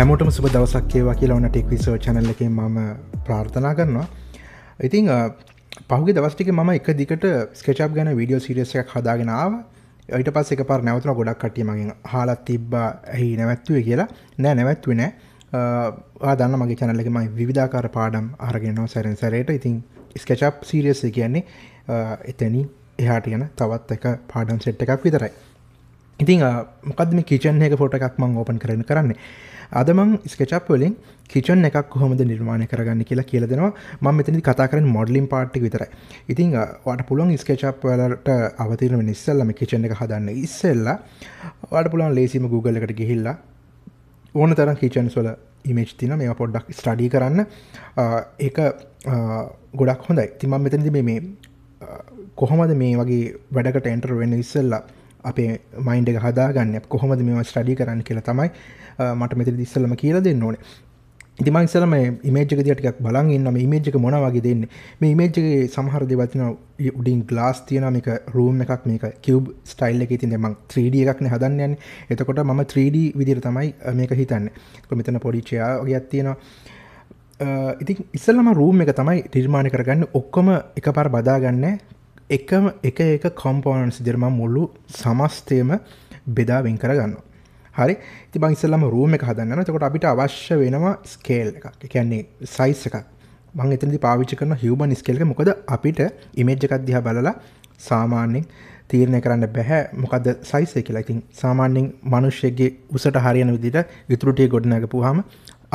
හැමෝටම සුබ දවසක් ඒවා කියලා ඕන ටෙක්විසෝ චනල්ල එක මම ප්‍රාර්ථනා කරනවා ඉතිං පහුගේ දවස්ටික මම එක දිකට ස්කචප් ගැන වීඩියෝ සිරියස් එකක් හදාගෙනාව ඊට පස් එක පාර නැවතන ගොඩක් කටිය මගේ හලත් තිබ්බා ඇහි නැවැත්තුවේ කියලා නෑ නැවැත්වේ නෑ ආදන්න මගේ චනල්ලක මයි විධාකාර පාඩම් අරගෙනවා සැරෙන් සැරයට ඉතින් ස්කචප් සිරියස් කියන්නේ එතැනි එහාට යන තවත් එක පාඩම් සෙට් එකක් විතරයි ඉතිං මොකදම කිචන් එක ෆොට එකක් මං ඕපන් කරන කරන්නේ අදමං ස්කචප් වලින් කිචන් එකක් කොහොමද නිර්මාණය කරගන්න කියලා කියලදෙනවා ම මෙතනි කතා කරන මොඩලින් පාට්ි විතර ඉතිං වට පුළොන් ස්කචප් වලට අවතිරම නිස්සල්ලම කිචන් එක හදන්න ඉස්සෙල්ලා වඩ පුළන් ලේසිම Google එකට ගිහිල්ලා ඕන තරම් කිචන් සොල ඉමේජ් තින මේ පොඩ්ඩක් ස්ටඩි කරන්න ඒ ගොඩක් හොඳයි තිමම් මෙතැදි මේ කොහොමද මේ වගේ වැඩකට එන්ටර් වෙන්න ඉස්සල්ලා අපේ මයින්ඩ හදාගන්න කොහොමද මෙම ස්ටඩි කරන්න කියලා තමයි මට මෙතර දිස්සලම කියලා දෙන්න ඕනේ ඉතිමංසලම මේජක දිටක් බලන් ඉන්නම මේජක මොනවගේ දෙන්න මේ මේජගේ සහර දෙවතින උඩින් ගලාස් තියනමික රූම් එකක් මේක කිවබ් ස්ටයිල්ල එක තින් මං 3D එකක්න හදන්නයන් එතකොට මම 3D විදිර තමයි මේක හිතන්න මෙතන පොඩිචයාගේ ඇත්තියෙනවා ඉතින් ඉස්සල්ලම රූම් එක තමයි නිර්මාණ කරගන්න ඔක්කොම එක පර බදාගන්න එකම එක ඒක කොම්පෝනන්ස් දෙරම මුල්ලු සමස්තයම බෙදා වෙන් කරගන්න හරි ඉති බංස්සලම රූම එක හදන්න තකොට අපිට අවශ්‍ය වෙනවා ස්කේල් එකක් කියන්නේ සයිස් එකක් මං එතනදි පාවිච්ච කරන හිවමන් ස්කේල්ක මොකද අපිට ඉමේජ් එකක් දිහා බලලා සාමාන්‍යෙන් තීරණය කරන්න බැහැ මොකද සයිසය කියලා ඉතින් සාමාන්‍යෙන් මනුෂ්‍යගේ උසට හරියන විදිට විතුරටිය ගොඩනැග පුහම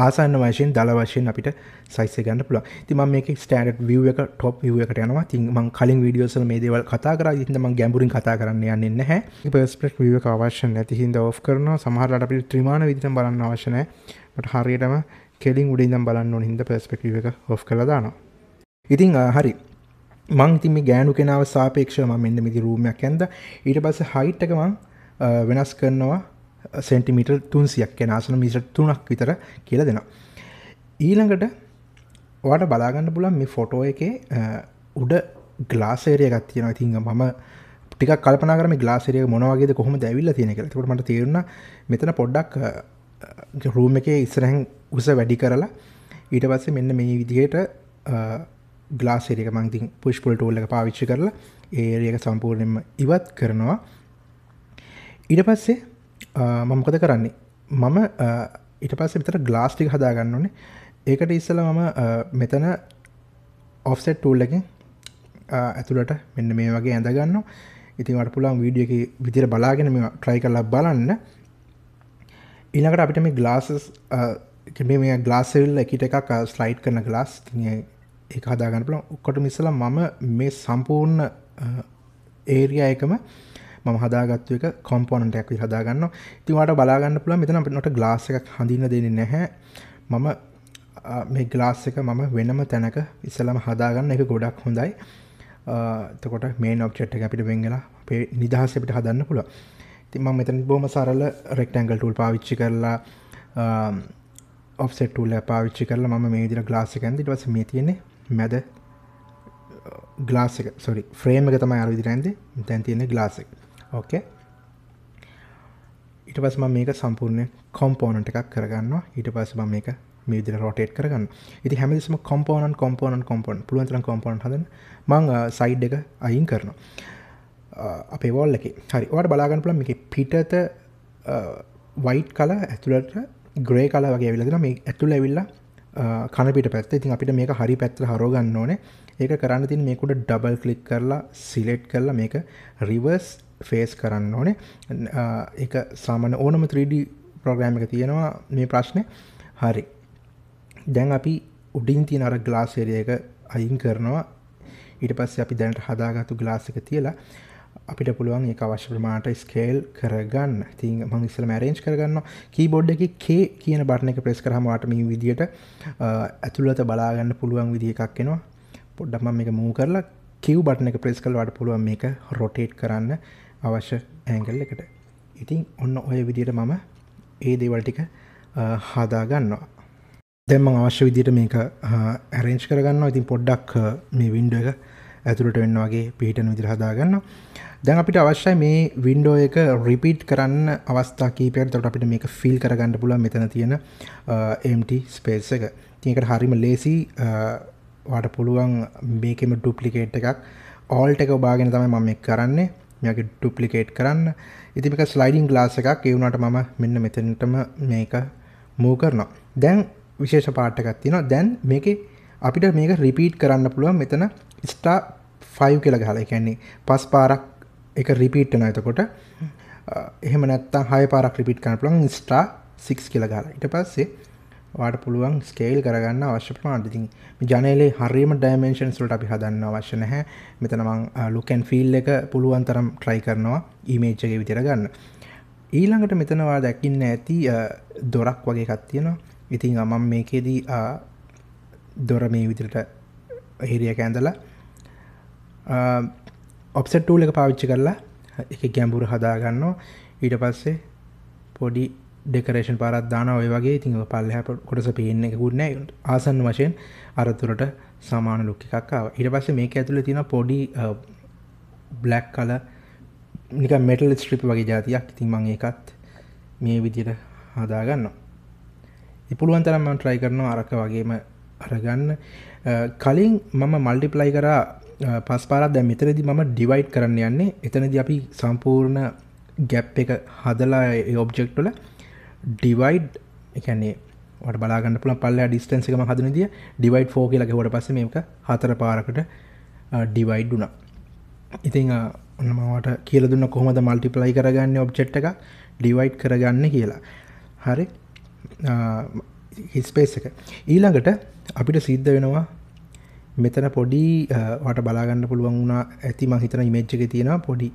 ආසන්න වශයෙන් දල වශයෙන් අපිට සයිස ගන්න පුළ තිම මේක ස්ටඩ් ව එක ටොප් ව එකට යනවා තින්මං කලින් විඩියෝසල මේ දේවල් කතා කර හිතම ගැඹුරින් කතා කරන්න යන්න නැහැ පස්පෙට් ව අවශ්‍ය ඇති හිද ඔ් කරන සහරට අපි ත්‍රමාණ විදින බලන්න අවශ්‍යනය මට හරියටම කෙලින් උඩින්දම් බලන්න හිද පස්පෙක්ව එක ඔ් කළ දානවා ඉතිං හරි මංතිම ගෑනු කෙනාව සාපේක්ෂ ම මෙන්න මිති රූමයක් ඇන්ද ඊට පස හයිට්ටකමං වෙනස් කරනවා සෙන්ටිමිට තුන් සියක් කෙනසන මිට තුනක් විතර කියල දෙනවා. ඊළඟට වාට බලාගන්න පුලන් මේ ෆොටෝ එකේ උඩ ගලාසේරය ගත්තියෙන ඉතිංග මම ටික කල්පනගම ගලාසිරය මොනවගේ කොහොම දැවිල්ල තියෙන එකකට මට තේරුණ මෙතන පොඩ්ඩක් රූම එක ඉස්සරැහැන් උස වැඩි කරලා ඊට පස්සේ මෙන්න මේ විදියට ගලාසිරක මංතින් පුෂ්පොල් ටෝල්ල එක පාවිච්චි කරලා ඒරියක සම්පූර්ණයම ඉවත් කරනවා ඊට පස්සේ මමකොද කරන්නේ මම ඉට පස්ස විතර ගලාස්ටික් හදාගන්න ඕනේ ඒකට ඉස්සල මම මෙතන ඔෆසෙට් ටූල්ලකින් ඇතුළට මෙන්න මේ වගේ ඇඳගන්න ඉතින්ට පුළන් වීඩිය එක විදිර බලාගෙන මේ ට්‍රයි කරලා බලන්න ඉනකට අපිට මේ ගලාසස් මේ ගලාසල් එකට එකක් ස්ලයිට් කරන ගලාස් ඒ හදාගන්න පුළන් ඔක්කොට මිසල මම මේ සම්පූර්ණ ඒරියා එකම ම හදාගත්ව එක කොම්පොනටක් හදාගන්න තිවාට බලාගන්න පුළ මෙතන අප නොට ගලාස එකක් හඳන්න දෙන නැහැ මම මේ ගලාස් එක මම වෙනම තැනක ඉස්සලම හදාගන්න එක ගොඩක් හොඳයි තකොට මේ නොක්ෂට් එක අපිට වෙංගලා අපේ නිදහසපිට හදන්න පුළ තිම මෙතන බෝම සරල රෙක්ටැන්ගල් ටූල් පාවිච්චි කරලා ඔෆසෙට ටූල පාවිච්චි කරලා ම මේ දිර ගලාසිකන්ද ටවස මේ තියෙන්නේ මැද ගලාසික සොරි ෆ්‍රේම් එක තමයි අරවිදිරන්ද තැන් තියෙන ගලාසික ඕකේ ඊට පස්ස මම මේක සම්පූර්ණ කොම්පෝනන්ට් එකක් කරගන්නවා ඊට පස්ස මම මේක මේ විදිහට රොටේට් කරගන්න. ඉතින් හැමදෙස්සම කොම්පෝනන්ට් කොම්පෝනන්ට් කොම්පෝනන්ට් පුළුවන් තරම් කොම්පෝනන්ට් හදන්න මම සයිඩ් එක අයින් කරනවා. අපේ වෝල් එකේ. හරි. ඔයාලට බලා ගන්න පුළුවන් මේකේ පිටත වයිට් කලර් ඇතුළට ග්‍රේ කලර් වගේ ඇවිල්ලා තියෙනවා. මේ ඇතුළ ඇවිල්ලා කන පිට පැත්ත. ඉතින් අපිට මේක හරි පැත්තට හරව ගන්න ඕනේ. ඒක කරන්න තියෙන්නේ මේක උඩ ඩබල් ක්ලික් කරලා සිලෙක්ට් කරලා මේක රිවර්ස් ෆේස් කරන්න ඕනේ එක සාමන ඕනම 3D ප්‍රෝග්‍රෑම් එක තියෙනවා මේ ප්‍රශ්නය හරි දැන් අපි උඩින් තියෙන අර ගලාසේරිය එක අයින් කරනවා ඊට පස්සේ අපි දැනට හදාගත්තු ගලාස් එක තියලා අපිට පුළුවන් ඒ අවශ්‍ය ප්‍රමාණයට ස්කේල් කරගන්න තින් මං ඉස්සලම ඇරේන්ජ් කරගන්න කීබෝඩ් එක K කියන බටන එක ප්‍රෙස් කරාම ඔයාලට මේ විදියට ඇතුළත බලා ගන්න පුළුවන් විදිය එකක් එනවා පොඩ්ඩක් මම මේක මූව් කරලා Q බටන එක ප්‍රෙස් කළාට පුළුවන් මේක රොටේට් කරන්න අවශ්‍ය ඇංගල් එකට ඉතින් ඔන්න ඔය විදියට මම ඒ දේවල් ටික හදා ගන්නවා දෙම අවශ්‍ය විදියට මේක ඇරෙන්ච් කරගන්න ඉතින් පොඩ්ඩක් මේ වින්ඩ එක ඇතුළට වෙන්න වගේ පිහිටන විදිර හදාගන්න දැන් අපිට අවශ්‍යයි මේ වින්ඩෝ එක රිපීට් කරන්න අවස්ථා කීපයට තොට අපිට මේක ෆිල් කරගන්න පුළුව මෙතන තියෙන එMT ස්පේස් එක තියකට හරිම ලේසි වාට පුළුවන් මේකෙම ඩුප්ලිකේට් එකක් ඕල්ට එක බාගෙන තම මම කරන්නේ මේක ඩුප්ලිකේට් කරන්න ඉතින් මේක ස්ලයිඩින් ග්ලාස් එකක් ඒ වුණාට මම මෙන්න මෙතනටම මේක මූව් කරනවා දැන් විශේෂ පාට් එකක් තියෙනවා දැන් මේකේ අපිට මේක රිපීට් කරන්න පුළුවන් මෙතන ස්ටා 5 කියලා ගහලා ඒ කියන්නේ පස් පාරක් එක රිපීට් වෙනවා එතකොට එහෙම නැත්නම් 6 පාරක් රිපීට් කරන්න පුළුවන් ස්ටා 6 කියලා ගහලා ඊට පස්සේ වාට පුළුවන් ස්කේල් කරගන්න අවශ්‍ය ප්‍රමාණතිතින් ජනලේ හරිම ඩයිමේන්ෂන් සුලට අපි හදන්න අවශ්‍ය නැහැ මෙතනමං ලුකැන් ෆිල් එක පුළුවන් තරම් ට්‍රයි කරනවා ඊමේච්චගේ විතරගන්න ඊළඟට මෙතනවා දැකින්න ඇති දොරක් වගේ කත්තියෙන ඉතින් අමම් මේකේදී දොර මේ විදිරට හිරිය කෑඳලා ඔප්සට් ටූල එක පාවිච්චි කරලා එක ගැම්බුර හදාගන්නවා ඊට පස්සේ පොඩි ඩෙකරේෂන් පාරත් දාන ඔය වගේ ඉතින් පල්ලහ කොටස පේන්න එකකුත් නෑ ආසන්න වශයෙන් අරතුරට සමාන ලොක්ක එකක්කාව ඉට පස්ස මේක ඇතුළ තින පොඩි බ්ලක් කල නික මෙටල් ස්ට්‍රිප් වගේ ජාතියක් ඉතින්මං ඒකත් මේ විදියට හදාගන්න ඉපුළුවන් තරම් මන් ට්‍රයි කරනවා අරක වගේම අරගන්න කලින් මම මල්ටිප්ලයි කරා පස් පාරත් දැ මෙතරදි මම ඩිවයිට් කරන්න යන්නේ එතනද අපි සම්පූර්ණ ගැප් එක හදලා ඔබ්ජෙක්ටල ඩිවයිඩ් එකන්නේ ට බලාගන්න පුළ පල්ල ඩිස්ටන්සිකම හදන දිය ඩිවයිඩ් ෆෝ කියලක හොට පස මේක හතර පාරකට ඩිවයිඩ් වුණා ඉතිං ඔන්නමට කියල දුන්න කොහොමද මල්ටිපලයි කරගන්න ඔබ්චෙට් එක ඩිවයිඩ් කරගන්න කියලා හරි හිස්පේස් එක ඊළඟට අපිට සිද්ධ වෙනවා මෙතන පොඩි වට බලාගන්න පුළුවන් වුණා ඇති මහිතන ඉමේච්චක තියෙන පොඩි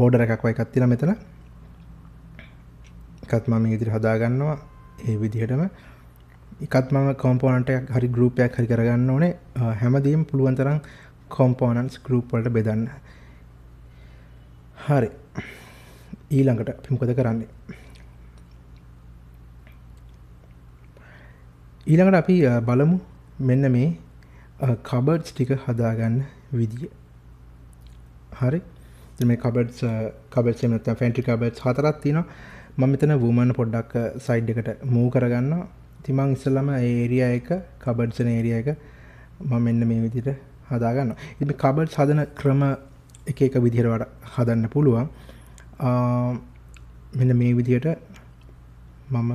බෝඩර එකක් වයිකත්තින මෙතන එකත් මම ඉදිරි හදාගන්නවා ඒ විදිහටම එකත් මම කොම්පෝනටයක් හරි ගරුපයක් හරි කරගන්න ඕනේ හැමදීම් පුළුවන්තරම් කොම්පෝනන්ස් ගරුප්වලට බෙදන්න හරි ඊළඟට පිමකද කරන්නේ ඊළඟට අපි බලමු මෙන්න මේ කබඩ්ස් ටික හදාගන්න විදිිය හරි මේ කබඩ් කබට ෙමත ෆැන්ටි කබඩ් හතරත් තිනවා මෙතන වූමන් පොඩ්ඩක් සයිඩ් එකට මූ කරගන්න තිමං ඉස්සල්ලම ඒරිය එක කබඩ්සන ඒරිය එක මම මෙන්න මේ විදිට හදාගන්න එ කබඩ් සදන ක්‍රම එක එක විදිහරවට හදන්න පුළුවන් මෙන්න මේ විදියට මම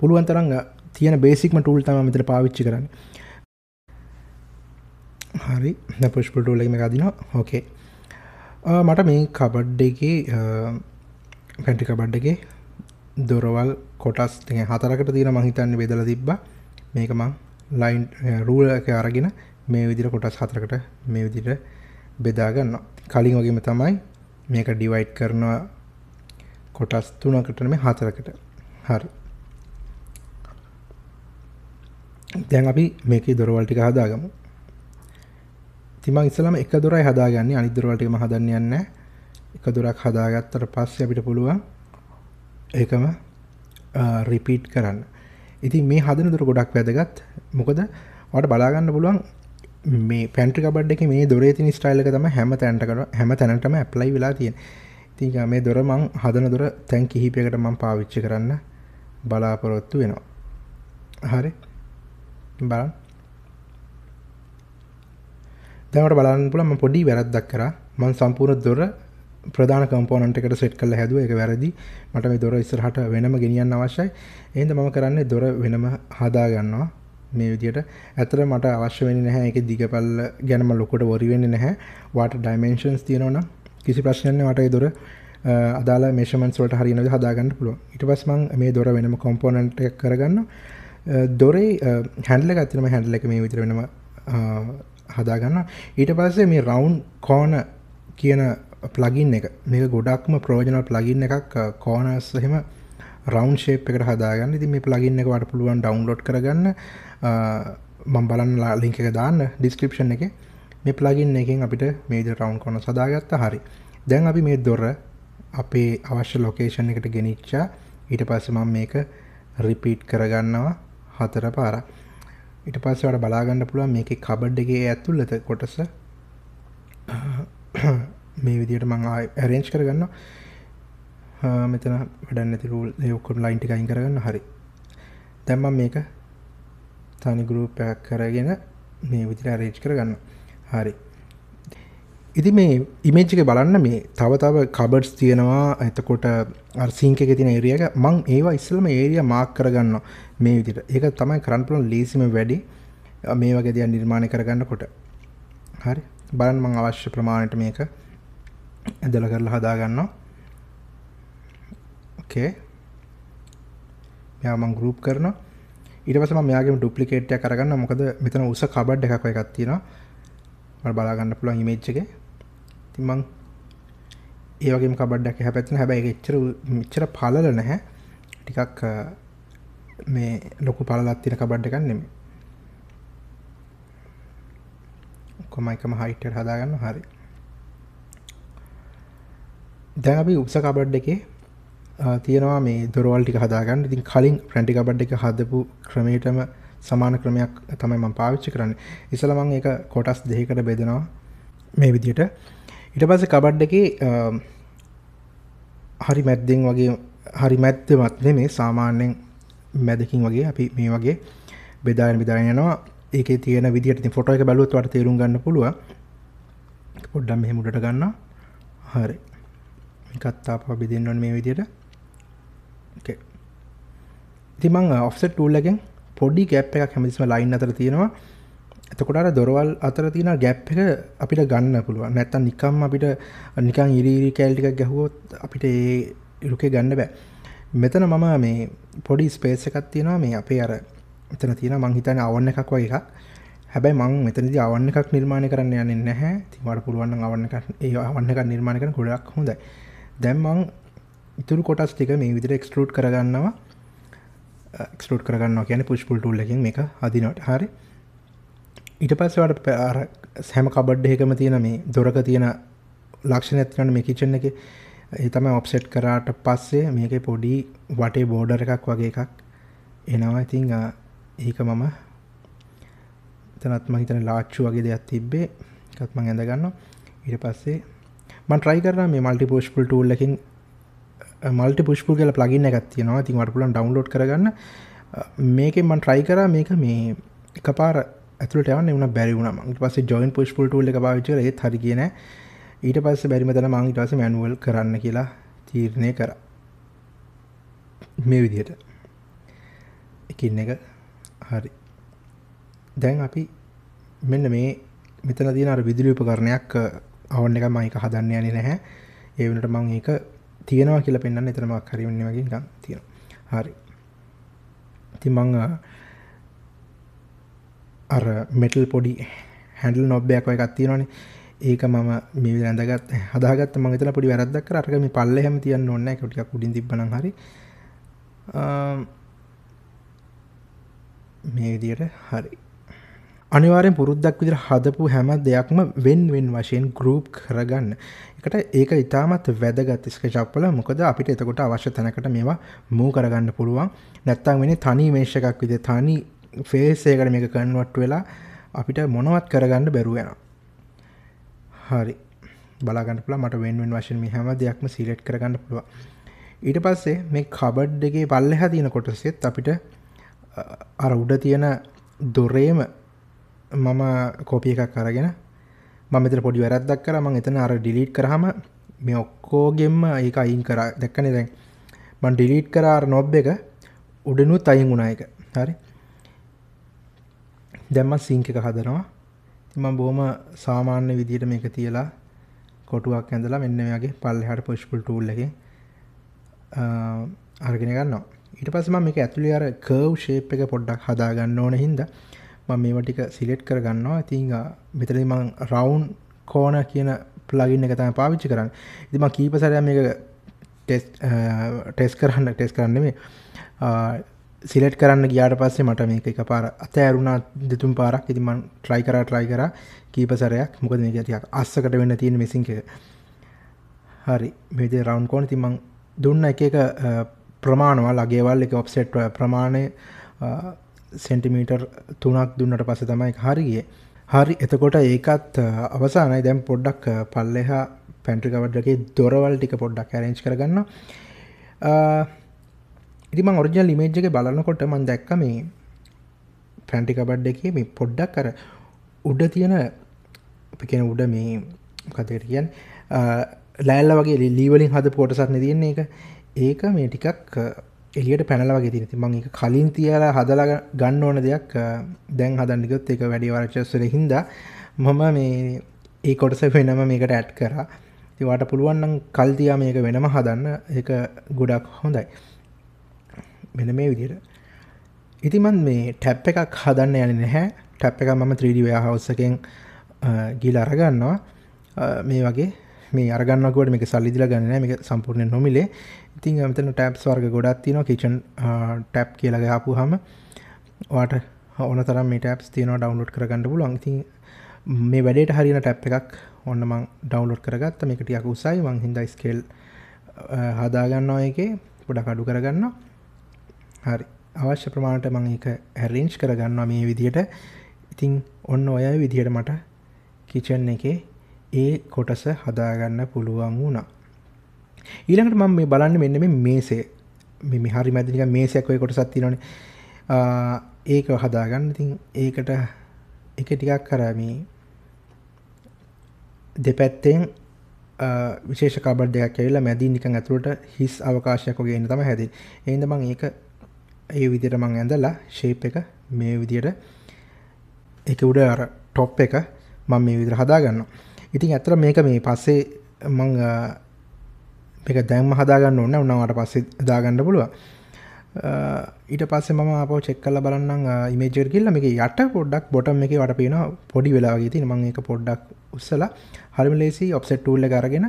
පුළුවන් තරග තියෙන බේසික්ම ටූල් තම මෙතර පාවිච්චි කරන්න හරි පුෂ්පටූලම ගදින හෝකේ මට මේ කබඩ්ඩගේ පැටි කබඩ්ඩගේ දොරවල් කොටස් තිය හතරකට තියෙන මහිතන්න බෙදල තිබ්බ මේක මං ලයින් රූලක අරගෙන මේ විදිර කොටස් හතරකට මේ විදිට බෙදාගන්න කලින් වගේම තමයි මේක ඩිවයිට් කරනවා කොටස් තුනකට මේ හතරකට හරි දැන් අපි මේක දොරවල් ටික හදාගමු තිම ඉස්සලම එක දොරයි හදාගන්නේ අනිත් දොරවල් ටිකම හදන්න යන්නේ එක දොරක් හදාගත්තට පස්සේ අපිට පුළුවන් ඒකම රිපීට් කරන්න ඉතින් මේ හදන දුර ගොඩක් වැදගත් මොකද වට බලාගන්න පුළුවන් මේ පැන්ටි කබඩ් එක මේ දොරේ තිනි ස්ටයිල්ලක තම හැම තැන්ට කර හැම තැනටම ඇප්ලයි වෙලා තියෙන තික මේ දොර මං හදන දුර තැන් කිහිපයකට මං පාවිච්චි කරන්න බලාපොරොත්තු වෙනවා හරි බලන්න දැමට බලන්න පුළම පොඩි වැරද්දක් කර මං සම්පූර්ණ දොර ප්‍රධාන කම්පෝනට එකට සෙට් කළ හැදුව එක වැරදි මට මේ දොර ඉස්සරහට වෙනම ගෙනියන්න අවශ්‍යයි එහිද මම කරන්නේ දොර වෙනම හදාගන්නවා මේ විදියට ඇතර මට අවශ්‍ය වෙන නැහැ එක දිගපල්ල ගැනම ලොකොට වරිවෙන්න නැහැ වාට ඩයිමේන්ශන්ස් තියෙනවන කිසි ප්‍රශ්නය වට දොර අදාල මේෂමන්ස්වලට හරිනද හදාගන්න පුළුව ඉට පස් මං මේ දොර වෙනම කොම්පෝනන්ට කරගන්න දොරේ හැන්ඩල ගත්තනම හැන්ඩල එක මේ විතර වෙනම හදාගන්න ඊට පස්සේ මේ රවුන් කෝන කියන ප්ලගින් එක මේක ගොඩක්ම ප්‍රෝජනල් ප්ලගින් එකක් කෝනස් එහෙම රවන්් ශේප් එකට හදාගන්න ඉතින් මේ ප්ලගින් එකවට පුළුවන් ඩවන්ලෝඩ් කරගන්න මම් බලන්ලා ලිංක එක දාන්න ඩිස්ක්‍රපෂන් එක මේ ප්ලගින් එකින් අපිට මේද රවන්් කොන සදාගත්ත හරි දැන් අපි මේ දොර අපේ අවශ්‍ය ලොකේෂන් එකට ගෙනනිච්චා ඊට පස්ස මම මේක රිපීට් කරගන්නවා හතර පාර ඉට පස්සවට බලාගන්න පුළුවන් මේක කබඩ්ඩගේ ඇතුළත කොටස මේ විදියට මං ඇරෙන්ච් කරගන්න මෙතන වැඩන්න ඇතිරුල් යොක්කොම් ලයින්ටි එකයින් කරගන්න හරි දැම්ම මේක තනි ගුරුප් පැක් කරගෙන මේ විදිර ඇරේච් කරගන්න හරි ඉති මේ ඉමේජ් එක බලන්න මේ තව තව කබඩ්ස් තියෙනවා ඇතකොට අර්සිංක එක තින ඒරියක මං ඒවා ඉස්සලම ඒරිය මාක් කරගන්න මේ විදිට ඒක තමයි කරන්පලන් ලේසිම වැඩි මේ වගේ දයන් නිර්මාණය කරගන්න කොට හරි බලන් මං අවශ්‍ය ප්‍රමාණයට මේක ඇදල කරලා හදාගන්න ඕකේ මෙයාමං ගරුප් කරන ඉටවසම මෙයාගේ ඩුපලිකේට්ය කරගන්න මොකද මෙතන උස කබඩ් එකක් එකක් තියෙනවා බලාගන්න පුළුවන් ඉමේච්ච එක තිමං ඒවගේ කබඩ්ඩක් හැපැත්න හැබැයි එච්චර මිච්චර පලල නැහැ ටිකක් මේ ලොකු පලලත් තියෙන කබඩ් එකක් නෙමෙයි කොමයිකම හයිටර් හදාගන්න හරි දැන් අපි උපස කබඩ් එකේ තියෙනවා මේ දොරවල් ටික හදාගන්න ඉතින් කලින් ප්‍රැන්ටි කබඩ් එක හදපු ක්‍රමයටම සමාන ක්‍රමයක් තමයි මම පාවිච්චි කරන්නේ ඉසල මම ඒක කොටස් දෙකකට බෙදනවා මේ විදියට ඊට පස්සේ කබඩ් එකේ හරි මැද්දෙන් වගේ හරි මැත්තෙමත් නෙමේ සාමාන්‍යයෙන් මැදකින් වගේ අපි මේ වගේ බෙදාගෙන බෙදාගෙන යනවා ඒකේ තියෙන විදියට ඉතින් ෆොටෝ එක බැලුවොත් ඔයාලට තේරුම් ගන්න පුළුවන් පොඩ්ඩක් මෙහෙම උඩට ගන්නවා හරි එකත් අප බෙදන්න ඕන මේ විදියට ඉතිමං ඔෆසෙට් ටූල්ලගෙන් පොඩි ගැප් එක හැමිස්ම ලයින් අතර තියෙනවා එතකොටට දොරවල් අතර තියෙන ගැප් එක අපිට ගන්න පුළුවන් නැත්තන් නිකම් අපිට uh, නිකං ඉරිරි කෑල්ටික ගැහුවොත් අපිට ඒ ඉරුකේ ගන්න බෑ මෙතන මම මේ පොඩි ස්පේස් එකත් තියෙනවා මේ අපේ අර මෙතන තියෙන මංහිතන අවන්න එකක් වගේ එකක් හැබැයි මං මෙතනදි අවන්න එකක් නිර්මාණය කරන්න යන්නේ නැහැ තිවට පුළුවන් අවන්න ඒ අවන්න එකක් නිර්මාණය කරන ගොඩක් හොඳයි දැම්මං ඉතුරු කොටස් ටික මේ විදිර එක්ස්ටරට් කරගන්නවා එක්ස්ටරට් කරගන්න කියන පුෂ්පුල් ටුල්ලකින් එක අදිනට හරි ඊට පස්සවට පෑර සැම කබඩ්ඩ එකම තියෙන මේ දොරක තියෙන ලක්ෂණ ඇතිනට මේ කිචන එක එතම ඔප්සෙට් කරාට පස්සේ මේක පොඩි වටේ බෝඩර එකක් වගේ එකක් එනවා ඉතිං ඒක මම තනත්ම හිතන ලාච්චු වගේ දෙයක් තිබ්බේ කත්ම ඇඳගන්න ඊට පස්සේ මන් ට්‍රයි කරන මේ මල්ටි පෝෂ්පල් ටූල්ලකින් මල්ටි පුෂ්පු කියල ප්ලගින්න එකත් තියෙනවා තින් වටපුලන් ඩවන්ලෝඩ් කරගන්න මේක මන් ට්‍රයි කර මේක මේ එක පාර ඇතුලට යන එවන බැරි වුණ මට පස්ස ජොයින් පුෂ්පුල් ටූල් එක පාවිච්ච ඒත් හරි කියන ඊට පස්ස බැරිමතන මං ටස මැනුවල් කරන්න කියලා තීරණය කර මේ විදියට එකින් එක හරි දැන් අපි මෙන්න මේ මෙතන තියෙන අර විදුලි උපකරණයක් අවුල් එක මයික හදන්න යන්නේ නැහැ ඒ වනට මං ඒක තියෙනවා කියල පෙන්න්න එතරමක් හරිවෙන්න වගේ නම් තියෙන හරි ති මං අර මෙටල් පොඩි හැඩල් නොබ්බයක් ඔය එකත් තියෙනවානේ ඒක මම මේ රැඳගත් හදාගත් මගතන පොඩි වැරදක් කරටක මේ පල්ල හැම තියන්න ඔන්න කොටික කුඩින් තිබන හරි මේ විදියට හරි අනිවාරෙන් පුරුද්දක් විදිර හදපු හැම දෙයක්ම වෙන් වෙන් වශයෙන් ගරූප් කරගන්න එකට ඒක ඉතාමත් වැදගත් ස්කචක්්පල මොකද අපිට එතකොට අවශ්‍ය තැනකට මේවා මූ කරගන්න පුළුවන් නැත්තං වෙන තනි මේෂකක් විදි තනි ෆේසේකට මේක කන්වට් වෙලා අපිට මොනවත් කරගන්න බැරුවෙන හරි බලාගන්න පුළ මට වෙන් වෙන් වශයෙන් හැම දෙයක්ම සිලෙට් කරගන්න පුළුවන් ඊට පස්සේ මේ කබඩ්ඩගේ පල්ලෙහ තියෙන කොටසෙත් අපිට අර උඩ තියෙන දොරේම මම කෝපිය එකක් කරගෙන මමතර පොඩි වැරද්දක් කර මං එතන අර ඩිලීට් කරහම මේ ඔක්කෝගෙම ඒක අයින් කර දැක්කන දැන් මන් ඩිලීට් කරාර නොබ් එක උඩනුත් අයින් වුණා එක හරි දැම්ම සිංක එක හදනවා තිම බොහම සාමාන්‍ය විදියට මේක තියලා කොටුවක් ඇඳලා මෙන්න මේගේ පල්ලෙහාට පොෂ්පුල් ටූල් එකේ අරගෙන ගන්නවා ඊට පස්සේ මම මේක ඇතුලේ අර කර්ව් ෂේප් එක පොඩ්ඩක් හදාගන්න ඕන හින්දා මම මේවා ටික සිලෙට් කරගන්නවා ඉතිං මෙතනදි මං රවුන් කෝන කියන ප්ලගින් එක තම පාවිච්චි කරන්න ඉතිම කීප සරය මේ ටෙස් කරන්න ටෙස් කරන්න මේ සිලෙට් කරන්න ගියාට පස්සේ මට මේක එක පාර අත ඇරුණා දෙතුම් පාරක් ඉතිමන් ට්‍රයි කර ට්‍රයි කර කීප සරයක් මොකද මේ ගතියක් අස්සකට වෙන්න තියෙන මෙසිංක හරි මේද රවන්් කෝන තිමං දුන්න එක එක ප්‍රමාණවා ලගේවල් එක ඔප්සෙට් ප්‍රමාණය සෙන්ටිමීටර් තුනක් දුන්නට පස තමයි හරිගිය හරි එතකොට ඒකත් අවසානයි දැම් පොඩ්ඩක් පල්ලෙහා පැන්ට්‍රිකවඩ්ඩගේ දොරවල් ටික පොඩ්ඩක් ඇරෙන්ච් කරගන්න ඉතිම ඔරජල් ලිමේජ්ජක බලන්නකොට මන් දැක්ක මේ පැන්ටිකබඩ් එක මේ පොඩ්ඩක් කර උඩ තියෙන පිකෙන උඩ මේ කතයට කියන් ලෑල්ල වගේ ලීවලින් හද පොටසක්න තියන්නේ එක ඒක මේ ටිකක් එලියට පැනලවගේ තින මං එක කලින් තියලා හදලා ගන්න ඕන දෙයක් දැන් හදන්නිකුත් එක වැඩි වරචස්සර හින්ද මම මේ ඒ කොටස වෙනම මේකට ඇට් කර තිවාට පුළුවන්නම් කල්තියා මේක වෙනම හදන්න එක ගොඩක් හොඳයි වෙන මේ විදියට ඉතිමන් මේ ටැප් එකක් හදන්න යන නැහැ ටැප් එක මම 3ඩවයා හවසකෙන් ගිල අරගන්නවා මේ වගේ මේ අරගන්නකොට මේක සල්ලිදිල ගන්න මේ සම්පූර්ණය නොමිලේ ඉතින් මෙතන ටැබ්ස් වර්ග ගොඩක් තියෙනවා කිචන් ටැප් කියලා ගහපු හම වාට ඕන තරම් මේ ටැප්ස් තියෙනවා ඩවුන්ලෝඩ් කරගන්න පුළුවන් ඉතින් මේ වැඩේට හරියන ටැප් එකක් ඔන්න මං ඩවුන්ලෝඩ් කරගත්ත මේක ටිකක් උසයි මං හින්දා ස්කේල් හදාගන්නවා එකේ පොඩක් අඩු කරගන්න හරි අවශ්‍ය ප්‍රමාණයට මං ඒක ඇරෙන්ජ් කරගන්නවා මේ විදිහට ඉතින් ඔන්න ඔය විදිහට මට කිචන් එකේ ඒ කොටස හදාගන්න පුළුවන් වුණා ඊළඟට මම මේ බලන්න මෙන්න මේ මේසේ මේ හරි මැදිනික මේසයක් ඔය කොටසක් තියෙනවනේ ඒක හදාගන්න ඉතින් ඒකට එක ටිකක් අර මේ දෙපැත්තෙන් විශේෂ කබඩ් දෙකක් ඇවිල්ලා මැදින් නිකන් ඇතුළට හිස් අවකාශයක් වගේ එන්න තමයි හැදෙන්නේ. එහෙනම් මම ඒක ඒ විදිහට මම ඇඳලා shape එක මේ විදිහට ඒක උඩ අර top එක මම මේ විදිහට හදාගන්නවා. ඉතින් ඇත්තට මේක මේ පස්සේ මම මේක දැන්ම හදාගන්න ඕන්න උනවට පස්සේ දාගන්න පුළුව ඊට පස්සේ මම අප චෙක් කල බලන්න ඉමේජර් කිල්ල මේ යට පොඩ්ඩක් බොටම් එක වට පේන පොඩි වෙලාගේ ති මං එක පොඩ්ඩක් උත්සල හරිම ලේසි ඔප්සෙට් ටූල්ල කරගෙන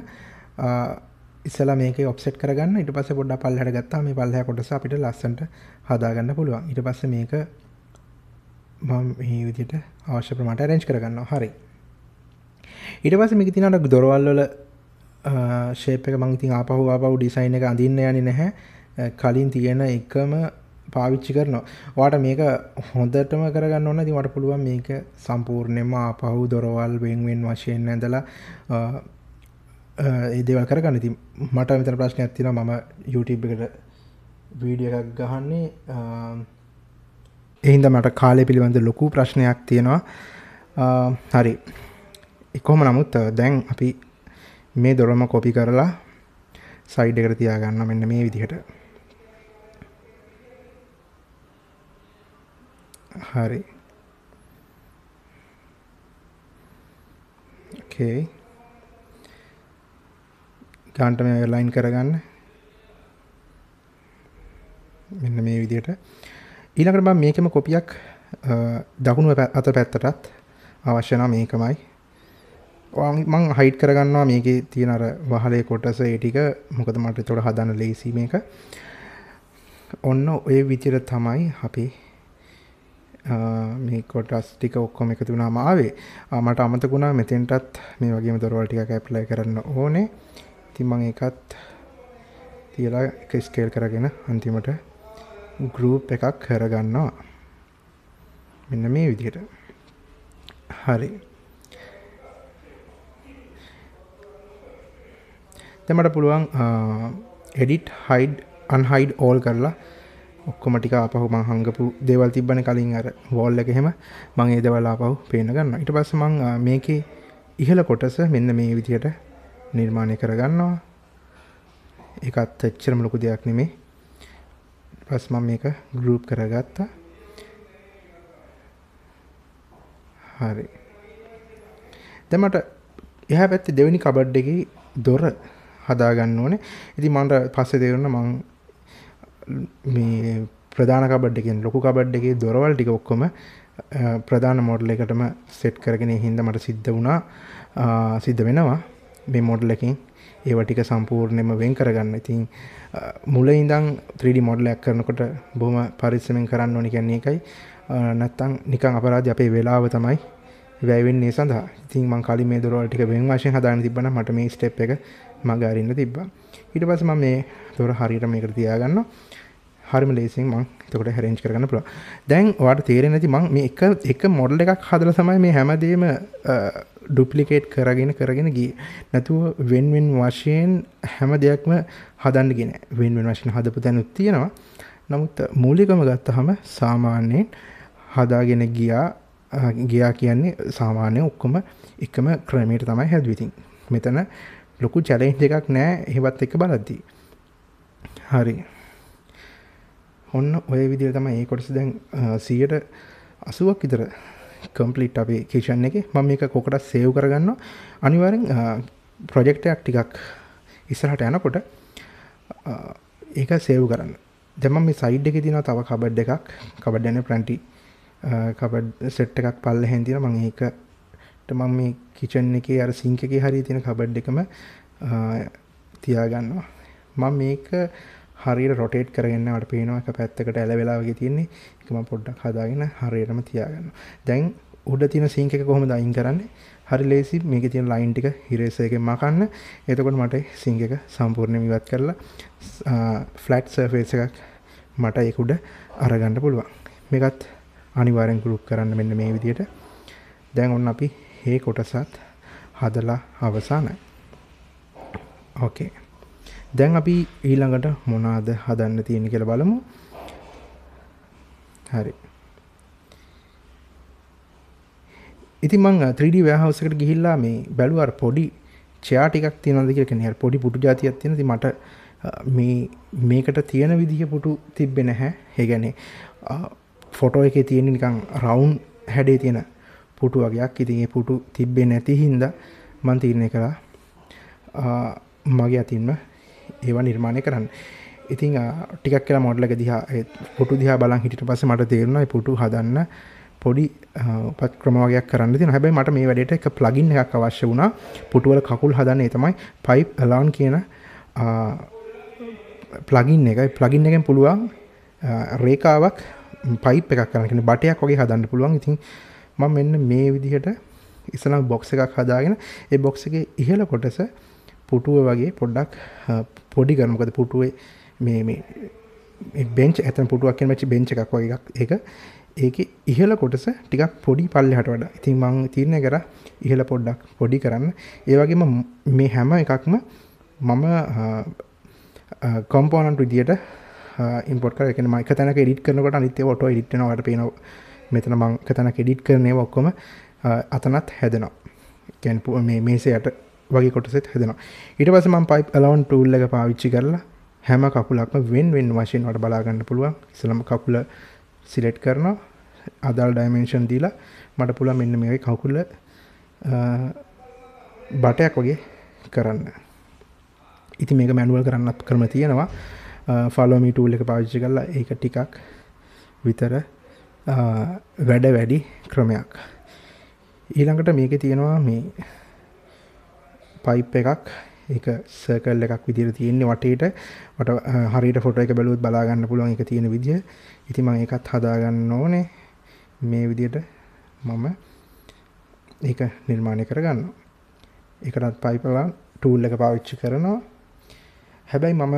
ඉස්සල මේක ඔප්සෙට් කරගන්න ඉට පස පොඩ්ඩ පල්හට ගත්තා මේ පල්හ කොටස අපිට ලස්සට හදාගන්න පුළුවන් ඉට පස්ස මේක මම විදිට අවශ්‍ය ප්‍රමට රෙන්ච් කරගන්න හරි ඉට පස මේක තිනට දොරවල්ල ශේපක මංතින් ආපහු ආපව් ඩිසයින් එක අඳන්න යන නැහැ කලින් තියෙන එකම පාවිච්චි කරනවා වාට මේක හොඳටම කරගන්න ඕන තිවට පුළුවන් මේක සම්පූර්ණයම ආපහු දොරවල් වෙන්වෙන් වශයෙන් ඇඳලා ඒදේවල් කරගන්න ති මට මෙතර ප්‍රශ්න ඇතින මම YouTube එකට වීඩිය එකක් ගහන්නේ එහින්ද මට කාලය පිළිබඳ ලොකු ප්‍රශ්නයක් තියෙනවා හරි එකොම නමුත් දැන් අපි මේ දොළම කොපි කරලා සයිඩ් එකට තියාගන්න මෙන්න මේ විදිහට හරි ඕකේ ගාන්ට මේ ලයින් කරගන්න මෙන්න මේ විදිහට ඊළඟට මම මේකෙම කොපියක් දකුණු අත පැත්තටත් අවශ්‍ය නම් මේකමයි මං හයිට් කරගන්නවා මේක තියෙන අර වහලේ කොටස ඒටික මොකද මට තොට හදන්න ලේසි මේක ඔන්න ඔය විතිර තමයි අපි මේ කොටස් ටික ඔක්කොම එකතු වුණාම ආවේ මට අමතකුණා මෙතෙන්ටත් මේ වගේම දොරවල් ටිකක් ඇප්ලයි කරන්න ඕනේ ඉතින් මම ඒකත් තියලා එක ස්කේල් කරගෙන අන්තිමට ගෲප් එකක් කරගන්නවා මෙන්න මේ විදිහට හරි දෙමට පුළුවන් එඩිට් හයිඩ් අන්හයිඩ් ඕල් කරලා ඔක්කොම ටික අපහු මං හංගපු දේවල් තිබ්බන කලින් අර වෝල් එක එහෙම මං ඒ දේවල් ආපහු පේන ගන්නවා. ඊට පස්සේ මං මේකේ ඉහළ කොටස මෙන්න මේ විදියට නිර්මාණය කරගන්නවා. ඒකත් එච්චරම ලොකු දෙයක් නෙමෙයි. ඊට පස්සේ මම මේක ගෲප් කරගත්තා. හරි. දැන් මට එහා පැත්තේ දෙවෙනි කබඩ් එකේ දොර හදාගන්න ඕනේ ඉති මන්ට පස්සෙ තේරන්න මං මේ ප්‍රධාන කබඩ් එකෙන් ලොකු කබඩ් එකේ දොරවල් ටික ඔක්කොම ප්‍රධාන මොඩල් එකටම සෙට් කරගෙන හින්ද මට සිද්ධ වුණා සිද්ධ වෙනවා මේ මොඩල් එකින් ඒව ටික සම්පූර්ණයම වෙන් කරගන්න ඉතින් මුල ඉඳං 3D මොඩලයක් කරනකොට බොහොම පරිස්සමෙන් කරන්න ඕනි කියන්නේ එකයි නැත්තම් නිකන් අපරාධ අපේ වෙලාව තමයි වැය වෙන්නේ සඳහා. ඉතින් මං කලින් මේ දොරවල් ටික වෙන් වශයෙන් හදාගෙන තිබ්බනම් මට මේ ස්ටෙප් එක මග අරින්න තිබ්බා ඊට පස්සේ මම මේ තොර හරියට මේකට තියාගන්නවා හරිම ලේසින් මං එතකොට හැරෙන්ජ් කරගන්න පුළුවන්. දැන් ඔයාලට තේරෙන්නේ නැති මං මේ එක එක මොඩල් එකක් හදලා තමයි මේ හැමදේම ඩුප්ලිකේට් කරගෙන කරගෙන ගියේ. නැතුව වෙන් වෙන් වශයෙන් හැම දෙයක්ම හදන්න ගියේ නැහැ. වෙන් වෙන් වශයෙන් හදපු තැනුත් තියෙනවා. නමුත් මූලිකම ගත්තහම සාමාන්‍යයෙන් හදාගෙන ගියා ගියා කියන්නේ සාමාන්‍ය ඔක්කොම එකම ක්‍රමයට තමයි හැදුවේ. මෙතන ලොකු චැලෙන්ජ් එකක් නෑ එහෙවත් එක බලද්දී හරි ඔන්න ඔය විදිර තම ඒ කොටස දැන් සියට අසුවක් විතර කම්පලිට් අපේ කේෂන් එක මම මේ කොකට සේව් කරගන්න අනිවාරෙන් ප්‍රජෙක්ටයක් ටිකක් ඉස්සරහට යනකොට ඒක සේව් කරන්න දෙම මේ සයිඩ් එක තින තව කබඩ් එකක් කබඩ්ඩන ප්‍රන්ටි කබඩ් සෙට් එකක් පල්ල හැදින මං ඒක මම මේ කිචන් එකේ අර සිංක එකේ හරිය තියෙන කබඩ් එකම තියාගන්නවා මම මේක හරියට රොටේට් කරගෙන අපට පේනවා එක පැත්තකට ඇලවෙලා වගේ තියෙන්නේ ඒක මම පොඩ්ඩක් හදාගෙන හරියටම තියාගන්නවා දැන් උඩ තියෙන සිංක එක කොහොමද අයින් කරන්නේ හරි ලේසි මේක තියෙන ලයින් ටික හිරේසර් එකෙන් මකන්න එතකොට මට සිංක එක සම්පූර්ණයෙන් ඉවත් කරලා ෆ්ලැට් සර්ෆේස් එකක් මට ඒක උඩ අරගන්න පුළුවන් මේකත් අනිවාරෙන් ගලුප් කරන්න මෙන්න මේ විදියට දැන් ඔන්න අපි ඒ කොටසත් හදලා අවසානයි ඕකේ දැන් අපි ඊළඟට මොනාද හදන්න තියෙන කියලා බලමු හරි ඉති මං 3D warehouse එකට ගිහිල්ලා මේ බැලුවා පොඩි චෙයා ටිකක් තියෙනවද කියලා කියන්නේ හරි පොඩි පුටු జాතියක් තියෙන ඉතින් මට මේ මේකට තියෙන විදිහ පුටු තිබ්බේ නැහැ ඒ කියන්නේ ෆොටෝ එකේ තියෙන නිකන් රවුන්ඩ් හැඩේ තියෙන පුටු වගේයක් ඉතින් ඒ පුටු තිබ්බේ නැති හින්දා මම තීරණය කළා මගේ අතින්ම ඒවා නිර්මාණය කරන්න. ඉතින් ටිකක් කියලා මොඩල් එක දිහා පුටු දිහා බලන් හිටිට පස්සේ මට තේරුණා මේ පුටු හදන්න පොඩි උපක්‍රම වගේයක් කරන්න තියෙනවා. හැබැයි මට මේ වැඩේට එක ප්ලගින් එකක් අවශ්‍ය වුණා. පුටු වල කකුල් හදන්න ඒ තමයි pipe alarm කියන ප්ලගින් එකයි ප්ලගින් එකෙන් පුළුවන් රේකාවක් පයිප් එකක් කරන්න කියන්නේ බටයක් වගේ හදන්න පුළුවන්. ඉතින් මම මෙන්න මේ විදිහට ඉස්සලම් බොක්ස එකක් හදාගෙන ඒ බොක්ස එක ඉහළ කොටස පුටුව වගේ පොඩ්ඩක් පොඩි කරමකද පුටුවේ මේ මේ බෙන්ච් ඇතන පුටුවක් මචි බෙන්ච් එකක් වගේ එක ඒක ඉහළ කොටස ටිකක් පොඩි පල්ලෙහාට වඩා ඉතින් මම තීරණය කරා ඉහළ පොඩ්ඩක් පොඩි කරන්න ඒ වගේම මේ හැම එකක්ම මම කොම්පෝනන්ට් විදියට ඉම්පොට් කරගෙන මයික තැනක එඩිට් කරනකොට අනිත් ඒවා ඔටෝ එඩිට් වෙනවට පේනවා මෙතන මං තැන කෙඩිට් කරනේ ඔක්කොම අතනත් හැදෙනවා කැන්පු මේ මේසයට වගේ කොටසෙත් හැදෙනවා ඊට පස්සේ මම පයිප් අලවුන් ටූල් එක පාවිච්චි කරලා හැම කකුලක්ම වෙන් වෙන් වශයෙන් වට බලා ගන්න පුළුවන් ඉස්සලම කකුල සිලෙට් කරනවා අදල් ඩයිමෙන්ෂන් දීලා මට පුළුවන් මෙන්න මේ කකුල බටයක් වගේ කරන්න ඉති මේක මැනුවල් කරන්නත් කරම තියෙනවා ෆලෝමි ටූල් එක පාවිච්චි කරලා ඒක ටිකක් විතර වැඩ වැඩි ක්‍රමයක් ඊළඟට මේක තියෙනවා මේ පයිප් එකක් එක සර්කල් එකක් විදිර තියෙන්නේ වටේට වට හරිට ෆොට එක බැලුත් බලාගන්න පුළුවන් එක තියෙන විදිිය ඉතිම එකත් හදාගන්න ඕනේ මේ විදියට මම ඒක නිර්මාණය කරගන්න එකටත් පයිපලා ටූල් එක පාවිච්චි කරනවා හැබැයි මම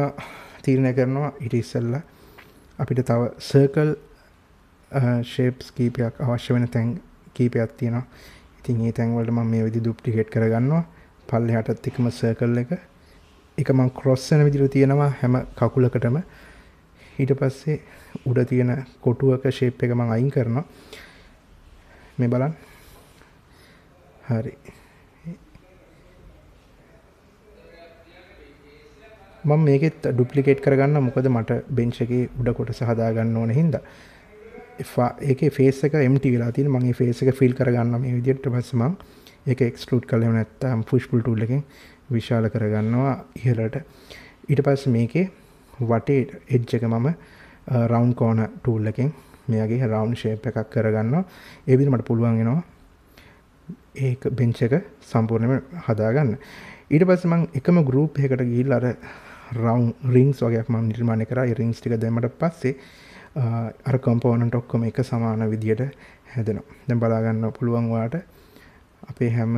තීරණය කරනවා ඉට ඉස්සල්ල අපිට තව සර්කල් ශේප්ස් uh, කීපයක් අවශ්‍ය වෙන තැන් කීපයක් තියෙන ඉතින් ඒ තැන්වලට ම මේ විදි දුප්ටිකේට් කරගන්නවා පල්ල හටත් එකම සර්කල් එක එක මං කොස්සන විදිර තියෙනවා හැම කකුලකටම ඊට පස්සේ උඩ තියෙන කොටුවක ශේප් එක මං අයින් කරනවා මේ බලන් හරි මම මේකෙත් ඩුප්ලිකේට් කරගන්න මොකද මට බෙන්ච් එකේ උඩ කොටස හදාගන්න ඕන හින්දා ඒක ෆේසක එමට වෙලා තින් මගේ ෆේසක ෆිල් කරගන්න මේ විදිට පස්සම ඒක එක්ස්ලුට් කලම නැත්තම් ෆුෂ්පුල් ටුල්ලකින් විශාල කරගන්නවා ඉහලට ඊට පස් මේකේ වටේ එජ්ජක මම රවන්් කෝන ටූල්ලකින් මේගේ රවන්් ශේප එකක් කරගන්න එවිදි මට පුළුවන්ගෙනවා ඒ බෙන්චක සම්පූර්ණයම හදාගන්න ඊට පස්ස මං එකම ගරුප් එකට ගිල් අර රවන්් රිංස් වගේ ම නිර්මාණය කර රිංස් ටික දෙමට පස්සේ අර කම්පෝනට ඔක්කොම එක සමාන විදියට හැදෙනවා දැම් බලාගන්න පුළුවන්වාට අපේ හැම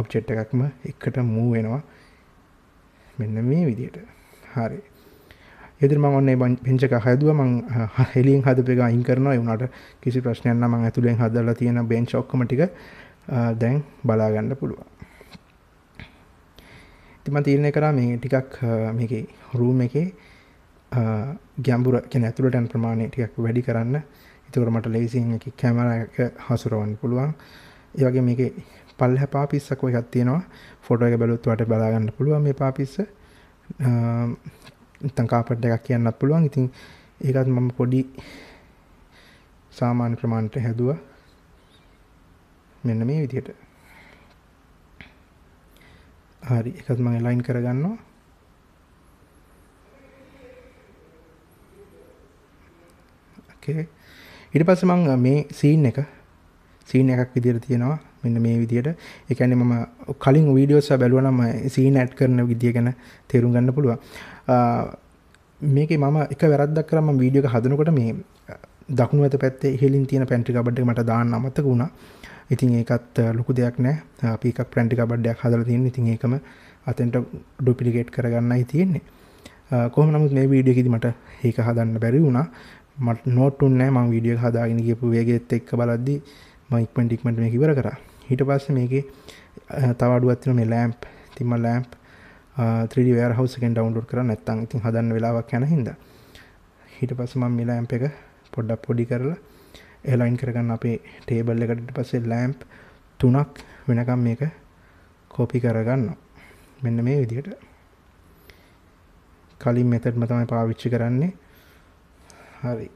ඔබ්චෙට් එකක්ම එකට මූ වෙනවා මෙන්න මේ විදියට හරි එදිරිම ඔන්නේ පංචක හදුව මං හෙලින් හදපක අයින් කරනවා වුණට කිසි ප්‍රශ්නයන්න මං ඇතුළෙන් හදලා තියෙන බෙන්ච් ඔක්කමටික දැන් බලාගන්න පුළුවන් ඉතිම තීරණය කරා මේ ටිකක් මේක රූම් එකේ ගැම්බුර කැන ඇතුළට ඇන් ප්‍රමාණය ටිකක් වැඩි කරන්න ඉතුකට මට ලේසින් එක කැමර හසුරවන්න පුළුවන් ඒවගේ මේක පල් හැ පාපිස්සක් ඔය ගත්තියෙනවා ෆොටෝ එක බැලුත්වට බලාගන්න පුළුවන් මේ පාපිස්ස තංකාපට දෙකක් කියන්නත් පුළුවන් ඉතින් ඒකත් මම පොඩි සාමාන්‍ය ප්‍රමාණයට හැදුව මෙන්න මේ විදියට හරි එකත් මම ලයින් කරගන්නවා ඉට පස්ස මං මේ සීන් එක සීන එකක් විදිර තියෙනවා මෙන්න මේ විදියට එකන ම කලින් වීඩියෝස් බැලුවනම සීන ඇට් කරන විදිිය ගැන තේරුම් ගන්න පුළුව මේක මම එක වැරද්දක් කරම වීඩියක හදනකොට මේ දකුණු ඇත පැත්තේ හෙලින් තියෙන පැන්ටි බඩ්ඩ මට දාන්න අමතක වුණා ඉතින් ඒකත් ලොකු දෙයක් නෑ අපිකක් ප්‍රැන්ටි බඩ්ඩයක් හදල තියෙන ඉතින් ඒකම අතෙන්ට ඩොපිලිගේට් කරගන්නයි තියෙන්නේ කොහම නමුත් මේ වීඩියකිදි මට ඒක හදන්න බැරි වුණා මට නෝටුන්නෑ මං විඩිය හදාගෙන කියපු වේගෙත් එක්ක බලද්දි මයික්මට ඉක්මට මේ කිවර කර හිට පස්ස මේක තවඩුවත්තින මේ ලෑම්ප් තිම ලෑම්ප් ත්‍රඩිවර හවසකෙන් ඩවන්ඩ කර නැත්තන් ඉතින් හදන්න වෙලාවක් යැන හිද හිට පස්ස මං මේ ලෑම්ප එක පොඩ්ඩක් පොඩි කරලා එලයින් කරගන්න අපේ ටේබල් එකට පස්සේ ලෑම්ප් තුනක් වෙනකම් මේක කෝපි කරගන්න මෙන්න මේ විදිහට කලින් මෙතටම තමයි පාවිච්චි කරන්නේ හරි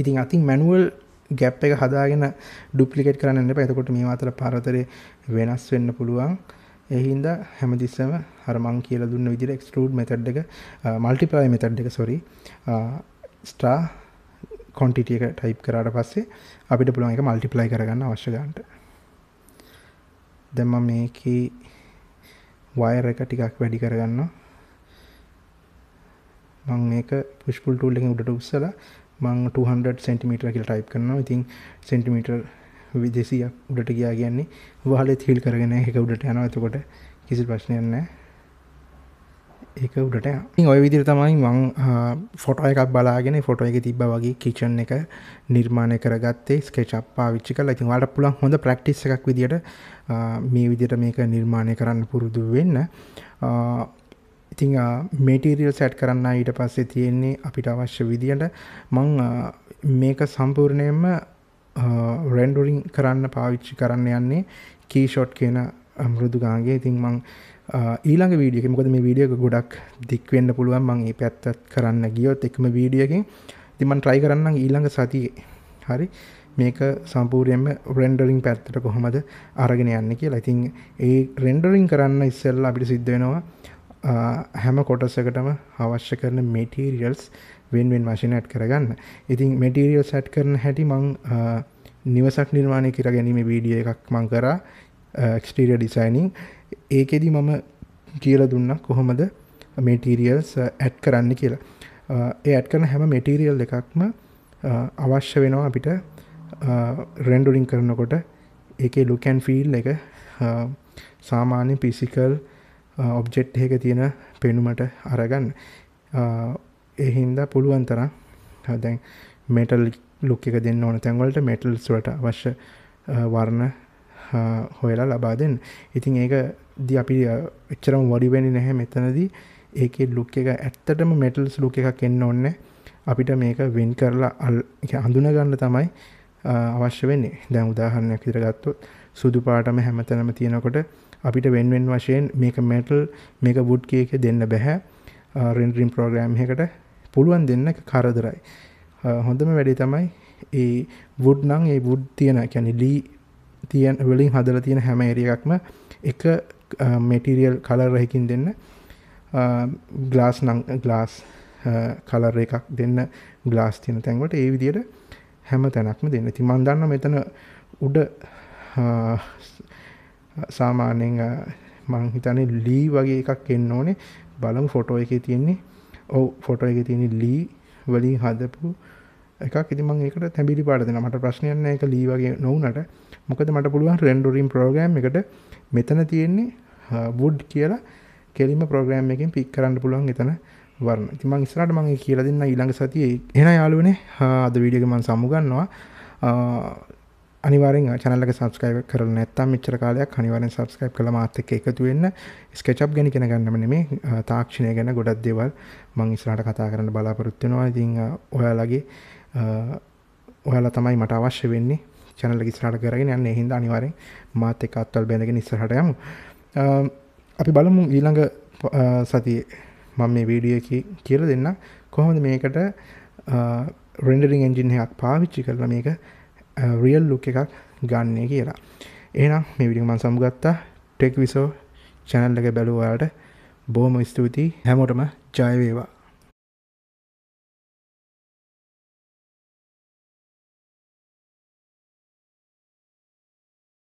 ඉතින් අතින් මැනුවල් ගැප් එක හදාගෙන ඩුප්ලිකේට් කරන්න එපා එතකොට මේ අතර පරතරේ වෙනස් වෙන්න පුළුවන් ඒ හින්දා හැමතිස්සම අර මං කියලා දුන්න විදිහට එක්ස්ට්‍රූඩ් මෙතඩ් එක මල්ටිප්ලයි මෙතඩ් එක සෝරි ස්ටා quantity එක ටයිප් කරාට පස්සේ අපිට පුළුවන් ඒක මල්ටිප්ලයි කරගන්න අවශ්‍ය ගන්නට දැන් මම මේකේ වයර් එක ටිකක් වැඩි කරගන්නවා මං මේක පුෂ්පුල් ටූල් එකෙන් උඩට උස්සලා මං 200 සෙන්ටිමීටර කියලා ටයිප් කරනවා. ඉතින් සෙන්ටිමීටර 200ක් උඩට ගියා කියන්නේ වහලේ තීල් කරගෙන ඒක උඩට යනවා. එතකොට කිසි ප්‍රශ්නයක් නැහැ. ඒක උඩට යනවා. ඉතින් ওই විදිහට තමයි මං ෆොටෝ එකක් බලාගෙන ෆොටෝ එකේ තිබ්බා වගේ කිචන් එක නිර්මාණය කරගත්තේ ස්කෙච්ච් පාවිච්චි කරලා. ඉතින් ඔයාලට පුළුවන් හොඳ ප්‍රැක්ටිස් එකක් විදිහට මේ විදිහට මේක නිර්මාණය කරන්න පුරුදු වෙන්න. ඉතිං මේටීරියල් සැට් කරන්න ඊට පස්සේ තියෙන්නේ අපිට අවශ්‍ය විදිහට මං මේක සම්පූර්ණයෙන්ම රෙන්ඩුරින් කරන්න පාවිච්චි කරන්න යන්නේ කීෂොට් කියන මෘදුගාන්ගේ ඉතින් මං ඊළඟ වීඩියක මොකද මේ වීඩියක ගොඩක් දික්වෙන්න පුළුවන් මං ඒ පැත්තත් කරන්න ගියොත් එකම වීඩියකින් තිමන් ට්‍රයි කරන්න ඊළඟ සතියේ හරි මේක සම්පූර්යෙන්ම රෙන්ඩරින් පැත්තට කොහොමද අරගෙන යන්න කියලා ඉතින් ඒ රෙන්ඩරින් කරන්න ඉස්සල්ලා අපිට සිද්ධ වෙනවා හැම කොටසකටම අවශ්‍ය කරන මෙටීරියල්ස් වෙන්වෙන් වශයෙන් ඇට් කරගන්න ඉතින් මෙටීරියල් සැට් කරන හැටි මං නිවසක් නිර්මාණය කර ගැනීම වීඩිය එකක් මං කරා එක්ස්ටීරිය ඩිසයිනිං ඒකෙදි මම කියල දුන්න කොහොමද මෙටීරියල්ස් ඇට් කරන්න කියලා ඒ ඇට් කරන හැම මෙටීරියල් එකක්ම අවශ්‍ය වෙනවා අපිට රෙන්ඩුරින් කරනකොට ඒ ලුකැන් ෆිල් එක සාමාන්‍ය පිසිකල් ඔබ්ජෙට් එක තියෙන පෙනුමට අරගන්න එහින්දා පුළුවන් තරම් දැන් මෙටල් ලුක් එක දෙන්න ඕන තැන්වලට මෙටල් සුවට අවශ්‍ය වර්ණ හොයලා ලබා දෙන්න ඉතින් ඒක දි අපි එච්චරම් වඩිවෙනි නැහැ මෙතනදී ඒකේ ලුක් එක ඇත්තටම මෙටල්ස් ලුක් එකක් එන්න ඕන්න අපිට මේක වෙන් කරලා හඳුනගන්න තමයි අවශ්‍ය වෙන්නේ දැන් උදාහරණයක් විදිහට ගත්තොත් සුදු පාටම හැමතැනම තියෙනකොට අපිට වෙන්වෙන් වශයෙන් මේක මැටල් මේක වුඩ් කියක දෙන්න බැහැ රෙන්ඩරිම් ප්‍රෝග්‍රෑම් එකට පුළුවන් දෙන්න කරදරයි හොඳම වැඩි තමයි ඒ වුඩ් නං ඒ වුඩ් තියෙන කැන ලී තියන් වලින් හදල තියෙන හැම එරියක්ම එක මෙටිරියල් කලරහකින් දෙන්න ගලාස් නං ගලාස් කලර එකක් දෙන්න ගලාස් තියෙන තැන්වට ඒ විදියට හැම තැනක්ම දෙන්න තිමන් දන්න මෙතන උඩ සාමාන්‍යෙන් මං හිතන්නේ ලී වගේ එකක් එන්න ඕනේ බලමු ෆොටෝ එකේ තියෙන්නේ ඔව් ෆොටෝ එකේ තියෙන ලී වලින් හදපු එකක් ඉතින් මම ඒකට තැඹිලි පාට දෙනවා මට ප්‍රශ්නයක් නැහැ ඒක ලී වගේ නොවුනට මොකද මට පුළුවන් රෙන්ඩරින් ප්‍රෝග්‍රෑම් එකට මෙතන තියෙන්නේ wood කියලා කෙලිම ප්‍රෝග්‍රෑම් එකෙන් පික් කරන්න පුළුවන් එතන වර්ණ ඉතින් මම ඉස්සරහට මම කියලා දෙන්න ඊළඟ සතියේ එහෙනම් යාළුවනේ අද වීඩියෝ එක මම සමුගන්නවා අනිවාරෙන් චනල්ලක සබස්කයිබ් කරල නැත්තම් මිචර කාලයක් අනිවාරෙන් සබස්කයිබ් කළ මාත එක්ක එකතු වෙන්න ස්කචප් ගැන කෙන ගන්නම නෙමේ තාක්ෂණය ගැන ගොඩක් දෙවල් මං ඉස්රට කතා කරන්න බලාපොරොත්වෙනවා ඉතිං ඔයාලගේ ඔයාලා තමයි මට අවශ්‍ය වෙන්නේ චැනල්ල ඉස්රට කරගෙන යන්න හින්ද අනිවාරෙන් මාත එක අත්වල් බැඳගෙන ඉස්සරහට යමු අපි බලමු ඊළඟ සතිය මම මේ වීඩියකි කියල දෙන්න කොහොමද මේකට රෙන්ඩරිින් එන්ජිනයක් පාවිච්චි කරලා මේක රියල් ලුක් එකක් ගන්නේ කියලා ඒනම් මේ විඩිමන් සම්ගත්තා ටෙක් විසෝ චැනල් එක බැලුවාට බෝම ස්තුතියි හැමෝටම ජයවේවා